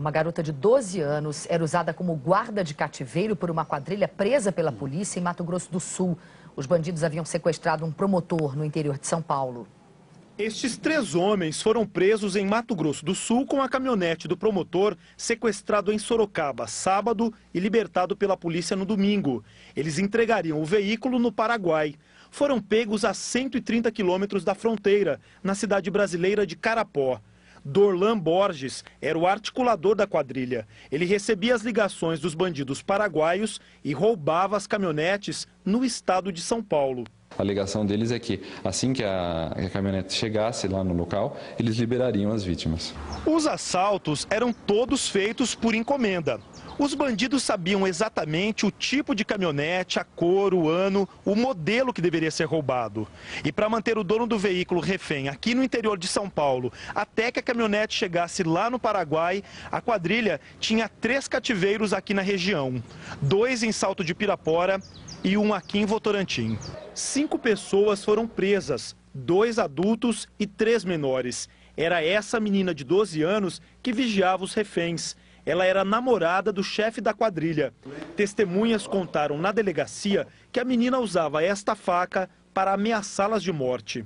Uma garota de 12 anos era usada como guarda de cativeiro por uma quadrilha presa pela polícia em Mato Grosso do Sul. Os bandidos haviam sequestrado um promotor no interior de São Paulo. Estes três homens foram presos em Mato Grosso do Sul com a caminhonete do promotor sequestrado em Sorocaba sábado e libertado pela polícia no domingo. Eles entregariam o veículo no Paraguai. Foram pegos a 130 quilômetros da fronteira, na cidade brasileira de Carapó. Dorlan Borges era o articulador da quadrilha. Ele recebia as ligações dos bandidos paraguaios e roubava as caminhonetes no estado de São Paulo. A alegação deles é que, assim que a, a caminhonete chegasse lá no local, eles liberariam as vítimas. Os assaltos eram todos feitos por encomenda. Os bandidos sabiam exatamente o tipo de caminhonete, a cor, o ano, o modelo que deveria ser roubado. E para manter o dono do veículo refém aqui no interior de São Paulo, até que a caminhonete chegasse lá no Paraguai, a quadrilha tinha três cativeiros aqui na região: dois em Salto de Pirapora e um aqui em Votorantim cinco pessoas foram presas, dois adultos e três menores. Era essa menina de 12 anos que vigiava os reféns. Ela era namorada do chefe da quadrilha. Testemunhas contaram na delegacia que a menina usava esta faca para ameaçá-las de morte.